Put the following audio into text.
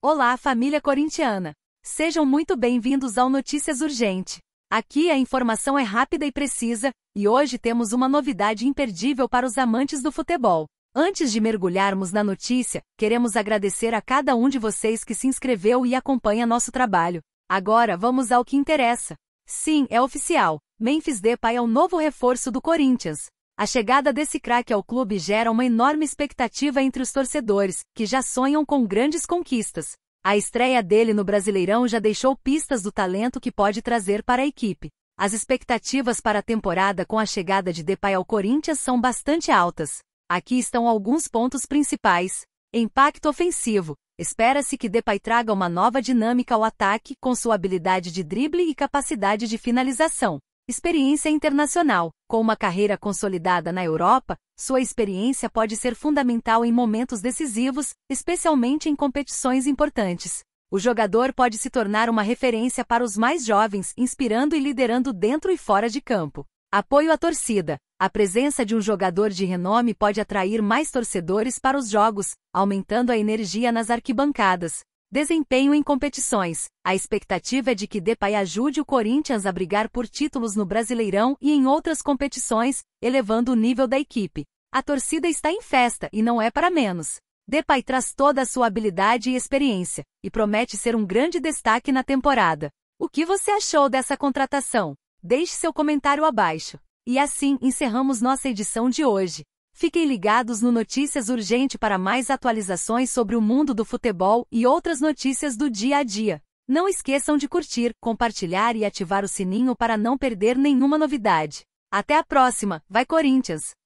Olá, família corintiana! Sejam muito bem-vindos ao Notícias Urgente. Aqui a informação é rápida e precisa, e hoje temos uma novidade imperdível para os amantes do futebol. Antes de mergulharmos na notícia, queremos agradecer a cada um de vocês que se inscreveu e acompanha nosso trabalho. Agora vamos ao que interessa. Sim, é oficial. Memphis Depay é o novo reforço do Corinthians. A chegada desse craque ao clube gera uma enorme expectativa entre os torcedores, que já sonham com grandes conquistas. A estreia dele no Brasileirão já deixou pistas do talento que pode trazer para a equipe. As expectativas para a temporada com a chegada de Depay ao Corinthians são bastante altas. Aqui estão alguns pontos principais. Impacto ofensivo. Espera-se que Depay traga uma nova dinâmica ao ataque com sua habilidade de drible e capacidade de finalização. Experiência internacional. Com uma carreira consolidada na Europa, sua experiência pode ser fundamental em momentos decisivos, especialmente em competições importantes. O jogador pode se tornar uma referência para os mais jovens, inspirando e liderando dentro e fora de campo. Apoio à torcida. A presença de um jogador de renome pode atrair mais torcedores para os jogos, aumentando a energia nas arquibancadas. Desempenho em competições. A expectativa é de que Depay ajude o Corinthians a brigar por títulos no Brasileirão e em outras competições, elevando o nível da equipe. A torcida está em festa e não é para menos. Depay traz toda a sua habilidade e experiência e promete ser um grande destaque na temporada. O que você achou dessa contratação? Deixe seu comentário abaixo. E assim encerramos nossa edição de hoje. Fiquem ligados no Notícias Urgente para mais atualizações sobre o mundo do futebol e outras notícias do dia a dia. Não esqueçam de curtir, compartilhar e ativar o sininho para não perder nenhuma novidade. Até a próxima, vai Corinthians!